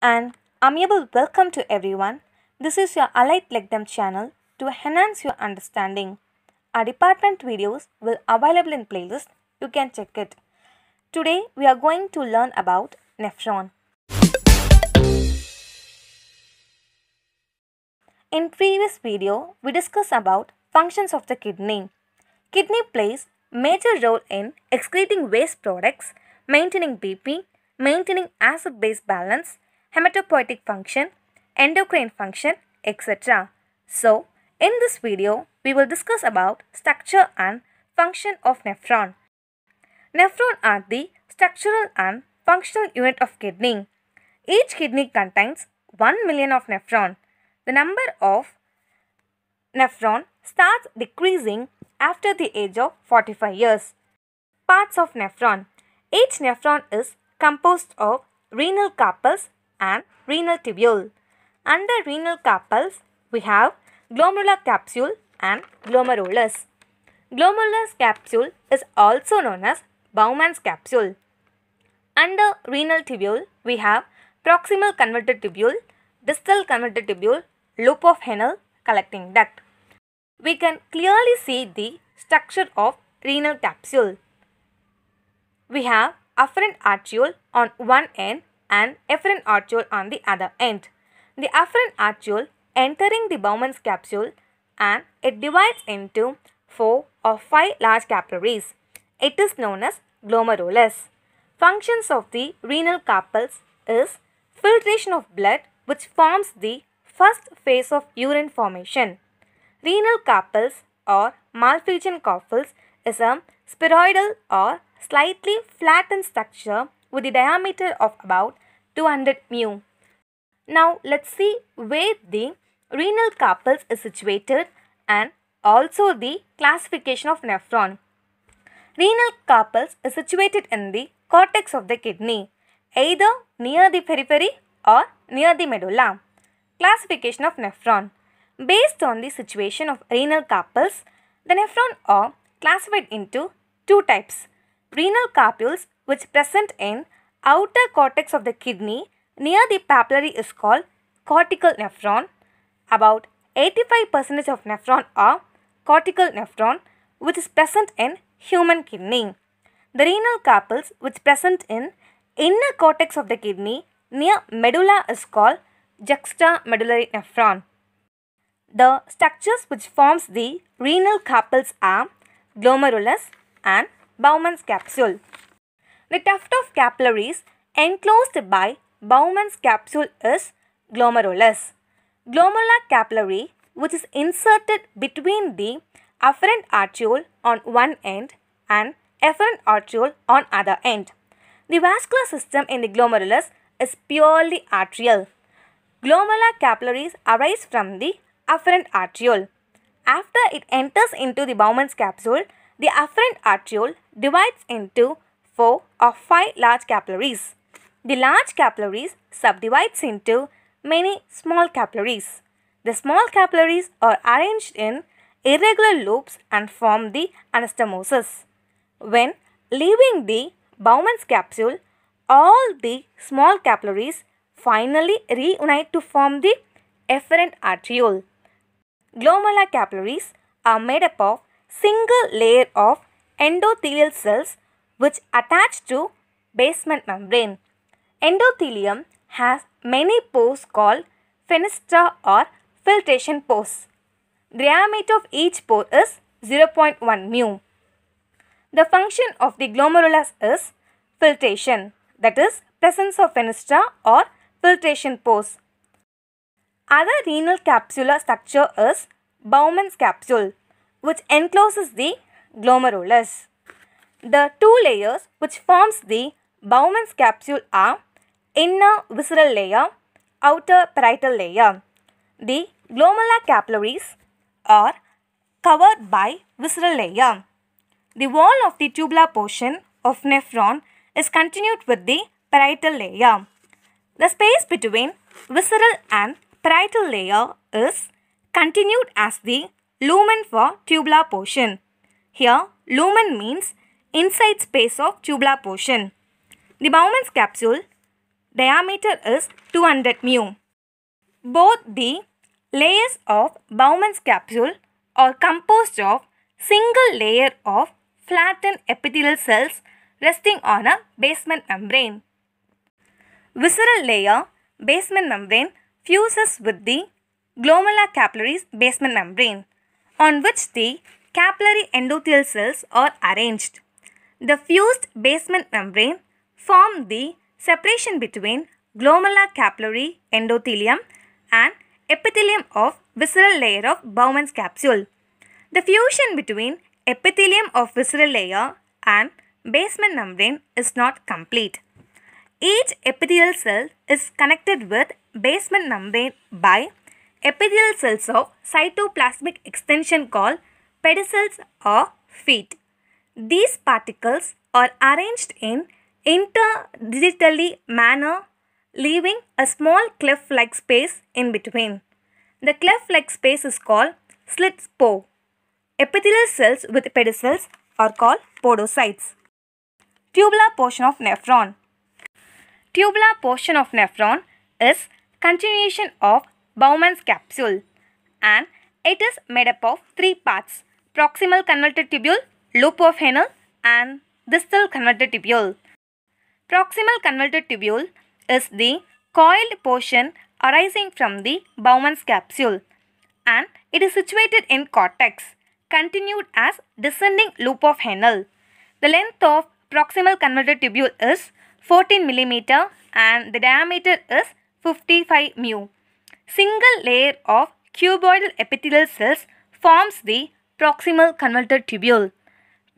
and amiable welcome to everyone. This is your Alight Legdam channel to enhance your understanding. Our department videos will available in playlist. You can check it. Today we are going to learn about nephron. In previous video, we discussed about functions of the kidney. Kidney plays major role in excreting waste products, maintaining BP, maintaining acid-base balance, hematopoietic function, endocrine function, etc. So, in this video, we will discuss about structure and function of nephron. Nephron are the structural and functional unit of kidney. Each kidney contains 1 million of nephron. The number of nephron starts decreasing after the age of 45 years. Parts of nephron. Each nephron is composed of renal carpels, and renal tubule. Under renal carpels, we have glomerular capsule and glomerulus. Glomerulus capsule is also known as Bowman's capsule. Under renal tubule, we have proximal converted tubule, distal converted tubule, loop of Henle collecting duct. We can clearly see the structure of renal capsule. We have afferent arteriole on one end and afferent arteriole on the other end. The afferent arteriole entering the Bowman's capsule and it divides into 4 or 5 large capillaries. It is known as glomerulus. Functions of the renal carpels is filtration of blood which forms the first phase of urine formation. Renal carpels or malpighian carpels is a spheroidal or slightly flattened structure with a diameter of about 200 mu. Now let's see where the renal carpels is situated and also the classification of nephron. Renal carpels is situated in the cortex of the kidney, either near the periphery or near the medulla. Classification of nephron. Based on the situation of renal carpels, the nephron are classified into two types renal carpules which present in outer cortex of the kidney near the papillary is called cortical nephron. About 85% of nephron are cortical nephron which is present in human kidney. The renal carpels which present in inner cortex of the kidney near medulla is called juxtamedullary nephron. The structures which forms the renal carpels are glomerulus and Bowman's capsule. The tuft of capillaries enclosed by Bowman's capsule is glomerulus. Glomerular capillary, which is inserted between the afferent arteriole on one end and efferent arteriole on other end. The vascular system in the glomerulus is purely arterial. Glomerular capillaries arise from the afferent arteriole. After it enters into the Bowman's capsule, the afferent arteriole divides into 4 or 5 large capillaries. The large capillaries subdivides into many small capillaries. The small capillaries are arranged in irregular loops and form the anastomosis. When leaving the Bowman's capsule, all the small capillaries finally reunite to form the efferent arteriole. Glomerular capillaries are made up of single layer of endothelial cells which attach to basement membrane. Endothelium has many pores called fenestra or filtration pores. Diameter of each pore is 0.1 mu. The function of the glomerulus is filtration, that is presence of fenestra or filtration pores. Other renal capsular structure is Bowman's capsule, which encloses the glomerulus. The two layers which forms the Bowman's capsule are inner visceral layer, outer parietal layer. The glomerular capillaries are covered by visceral layer. The wall of the tubular portion of nephron is continued with the parietal layer. The space between visceral and parietal layer is continued as the lumen for tubular portion. Here, lumen means inside space of tubular portion. The Bowman's capsule diameter is 200 mu. Both the layers of Bowman's capsule are composed of single layer of flattened epithelial cells resting on a basement membrane. Visceral layer basement membrane fuses with the glomerular capillaries basement membrane on which the capillary endothelial cells are arranged. The fused basement membrane form the separation between glomerular capillary endothelium and epithelium of visceral layer of Bowman's capsule. The fusion between epithelium of visceral layer and basement membrane is not complete. Each epithelial cell is connected with basement membrane by epithelial cells of cytoplasmic extension called pedicels or feet. These particles are arranged in interdigitally manner leaving a small cleft-like space in between. The cleft-like space is called slit pore. Epithelial cells with pedicels are called podocytes. Tubular portion of nephron. Tubular portion of nephron is continuation of Bowman's capsule and it is made up of three parts proximal convoluted tubule, loop of Henle and distal converted tubule. Proximal converted tubule is the coiled portion arising from the Bowman's capsule and it is situated in cortex, continued as descending loop of Henle. The length of proximal converted tubule is 14 mm and the diameter is 55 mu. Single layer of cuboidal epithelial cells forms the proximal converted tubule.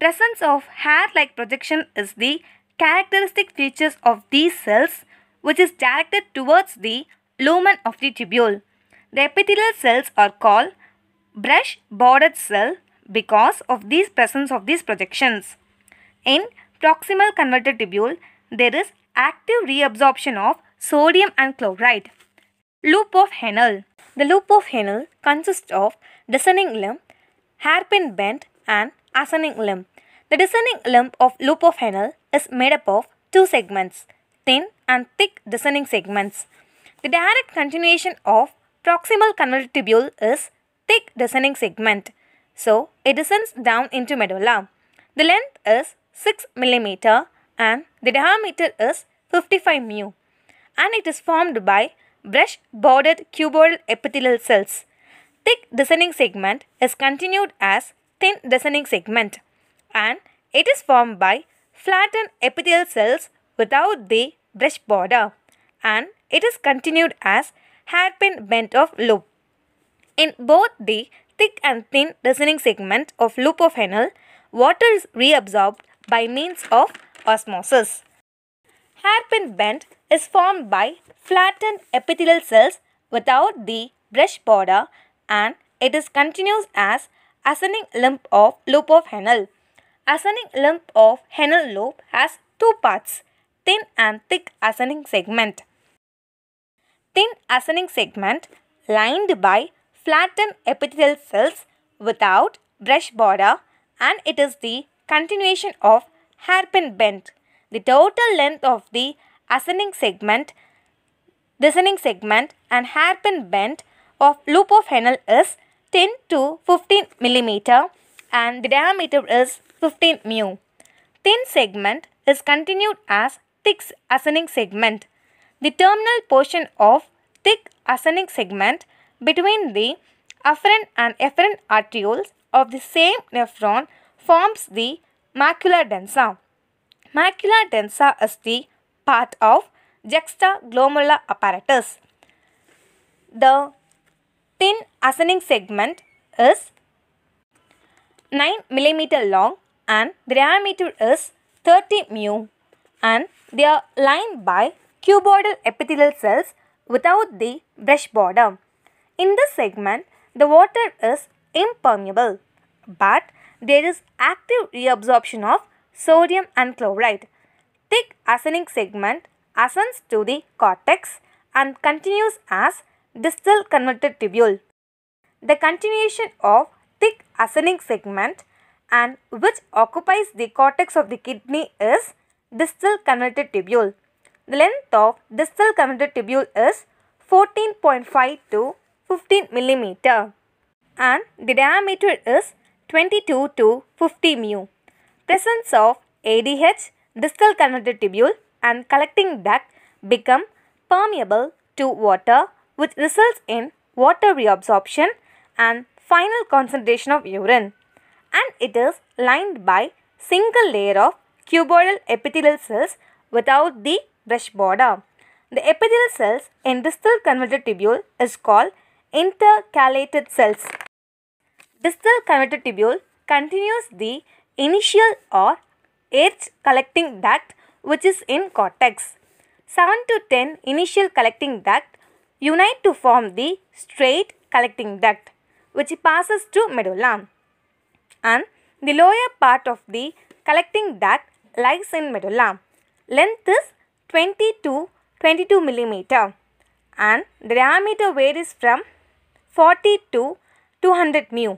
Presence of hair-like projection is the characteristic features of these cells which is directed towards the lumen of the tubule. The epithelial cells are called brush-bordered cell because of these presence of these projections. In proximal converted tubule, there is active reabsorption of sodium and chloride. Loop of Henle The loop of Henle consists of descending limb, hairpin bend and ascending limb. The descending limb of, loop of is made up of two segments, thin and thick descending segments. The direct continuation of proximal convoluted tubule is thick descending segment. So, it descends down into medulla. The length is 6 mm and the diameter is 55 mu. And it is formed by brush bordered cuboidal epithelial cells. Thick descending segment is continued as thin descending segment and it is formed by flattened epithelial cells without the brush border and it is continued as hairpin bend of loop. In both the thick and thin descending segment of loop of Henle, water is reabsorbed by means of osmosis. Hairpin bend is formed by flattened epithelial cells without the brush border and it is continuous as ascending limb of loop of Henle. Ascending limb of Henle lobe has two parts, thin and thick ascending segment. Thin ascending segment lined by flattened epithelial cells without brush border and it is the continuation of hairpin bend. The total length of the ascending segment, descending segment and hairpin bend of loop of Henle is 10 to 15 millimeter and the diameter is 15 mu. Thin segment is continued as thick ascending segment. The terminal portion of thick ascending segment between the afferent and efferent arterioles of the same nephron forms the macula densa. Macula densa is the part of juxtaglomerular apparatus. The thin ascending segment is 9 mm long and the diameter is 30 mu and they are lined by cuboidal epithelial cells without the brush border. In this segment, the water is impermeable, but there is active reabsorption of sodium and chloride. Thick ascending segment ascends to the cortex and continues as distal converted tubule. The continuation of thick ascending segment and which occupies the cortex of the kidney is distal connected tubule. The length of distal connected tubule is 14.5 to 15 millimeter and the diameter is 22 to 50 mu. Presence of ADH, distal connected tubule and collecting duct become permeable to water which results in water reabsorption and final concentration of urine and it is lined by single layer of cuboidal epithelial cells without the brush border. The epithelial cells in distal convoluted tubule is called intercalated cells. Distal convoluted tubule continues the initial or eighth collecting duct which is in cortex. 7 to 10 initial collecting duct unite to form the straight collecting duct which passes to medulla and the lower part of the collecting duct lies in medulla. Length is 20 to 22 millimeter and the diameter varies from 40 to 200 mu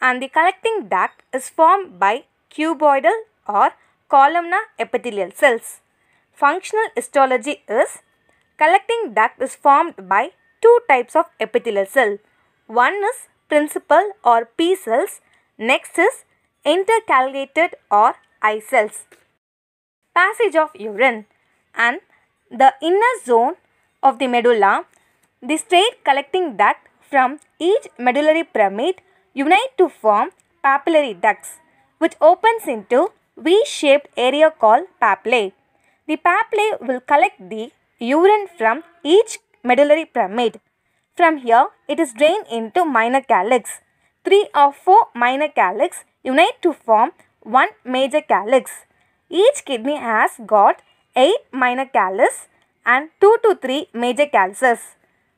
and the collecting duct is formed by cuboidal or columnar epithelial cells. Functional histology is collecting duct is formed by two types of epithelial cell. One is principal or P cells Next is intercalated or eye cells. Passage of urine and the inner zone of the medulla, the straight collecting duct from each medullary pyramid unite to form papillary ducts, which opens into V-shaped area called papillae. The papillae will collect the urine from each medullary pyramid. From here, it is drained into minor calyx. 3 or 4 minor calyx unite to form one major calyx. Each kidney has got 8 minor calyx and 2 to 3 major calyces.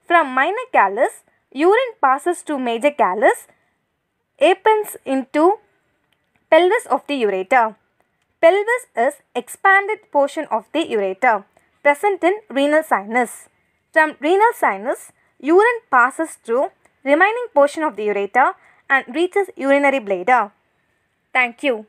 From minor calyx, urine passes to major calyx, opens into pelvis of the ureter. Pelvis is expanded portion of the ureter, present in renal sinus. From renal sinus, urine passes through remaining portion of the ureter and reaches urinary bladder. Ah, thank you.